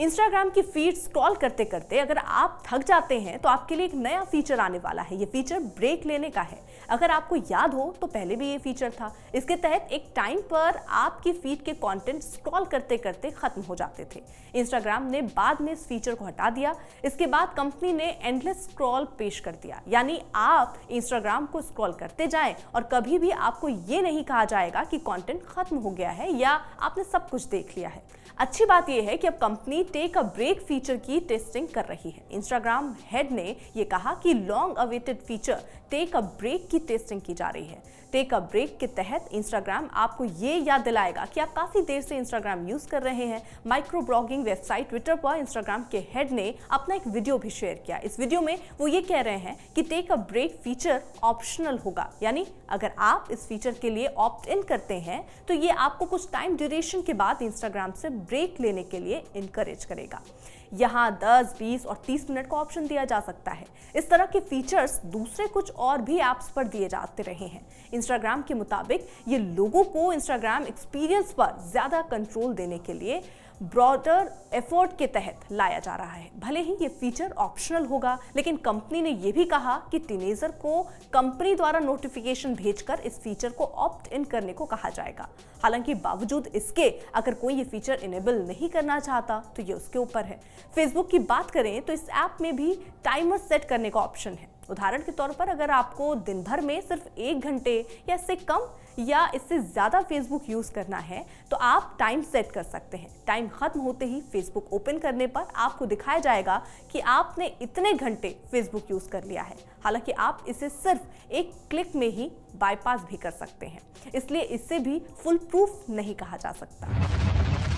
Instagram की feed scroll करते करते अगर आप थक जाते हैं तो आपके लिए एक नया फीचर आने वाला है ये फीचर ब्रेक लेने का है अगर आपको याद हो तो पहले भी ये फीचर था इसके तहत एक टाइम पर आपकी फीड के कंटेंट स्क्रॉल करते करते खत्म हो जाते थे इंस्टाग्राम ने बाद में इस फीचर को हटा दिया इसके बाद कंपनी ने एंडलेस स्क्रॉल पेश कर दिया यानी आप इंस्टाग्राम को स्क्रॉल करते जाएं और कभी भी आपको ये नहीं कहा जाएगा कि कंटेंट खत्म हो गया है या आपने सब कुछ देख लिया है अच्छी बात यह है कि अब company take a break feature की टेस्टिंग कर रही है इंस्टाग्राम हेड ने यह कहा कि long awaited feature take a break की टेस्टिंग की जा रही है टेक अ ब्रेक के तहत इंस्टाग्राम आपको ये याद दिलाएगा कि आप काफ़ी देर से इंस्टाग्राम यूज़ कर रहे हैं माइक्रो ब्लॉगिंग वेबसाइट ट्विटर पर इंस्टाग्राम के हेड ने अपना एक वीडियो भी शेयर किया इस वीडियो में वो ये कह रहे हैं कि take a break feature optional होगा यानी अगर आप इस फीचर के लिए ऑप्ट इन करते हैं तो ये आपको कुछ टाइम ड्यूरेशन के बाद इंस्टाग्राम से ब्रेक लेने के लिए इनकरेज मैनेज करेगा यहाँ 10, 20 और 30 मिनट का ऑप्शन दिया जा सकता है इस तरह के फीचर्स दूसरे कुछ और भी ऐप्स पर दिए जाते रहे हैं इंस्टाग्राम के मुताबिक ये लोगों को इंस्टाग्राम एक्सपीरियंस पर ज़्यादा कंट्रोल देने के लिए ब्रॉडर एफर्ट के तहत लाया जा रहा है भले ही ये फीचर ऑप्शनल होगा लेकिन कंपनी ने यह भी कहा कि टीनेजर को कंपनी द्वारा नोटिफिकेशन भेजकर इस फीचर को ऑप्ट इन करने को कहा जाएगा हालांकि बावजूद इसके अगर कोई ये फीचर इनेबल नहीं करना चाहता तो तो ये उसके ऊपर है फेसबुक की बात करें तो इस ऐप में भी टाइमर सेट करने का ऑप्शन है उदाहरण के तौर पर अगर आपको दिन भर में सिर्फ एक घंटे या इससे कम या इससे ज़्यादा फेसबुक यूज़ करना है तो आप टाइम सेट कर सकते हैं टाइम खत्म होते ही फेसबुक ओपन करने पर आपको दिखाया जाएगा कि आपने इतने घंटे फेसबुक यूज़ कर लिया है हालांकि आप इसे सिर्फ एक क्लिक में ही बाईपास भी कर सकते हैं इसलिए इससे भी फुल प्रूफ नहीं कहा जा सकता